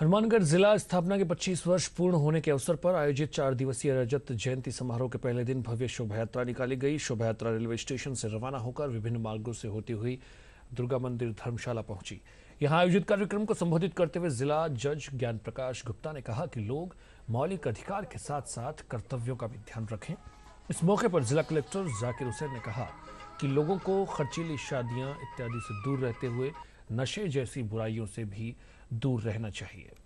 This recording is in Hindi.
हनुमानगढ़ जिला स्थापना के 25 वर्ष पूर्ण होने के अवसर पर आयोजित चार दिवसीय रजत जयंती समारोह के पहले दिन भव्य शोभा यात्रा निकाली गई शोभा यात्रा रेलवे स्टेशन से रवाना होकर विभिन्न मार्गों से होती हुई दुर्गा मंदिर धर्मशाला पहुंची यहां आयोजित कार्यक्रम को संबोधित करते हुए जिला जज ज्ञान प्रकाश गुप्ता ने कहा कि लोग मौलिक अधिकार के साथ साथ कर्तव्यों का भी ध्यान रखें इस मौके पर जिला कलेक्टर जाकिर हुसैन ने कहा कि लोगों को खर्चीली शादियां इत्यादि से दूर रहते हुए नशे जैसी बुराइयों से भी दूर रहना चाहिए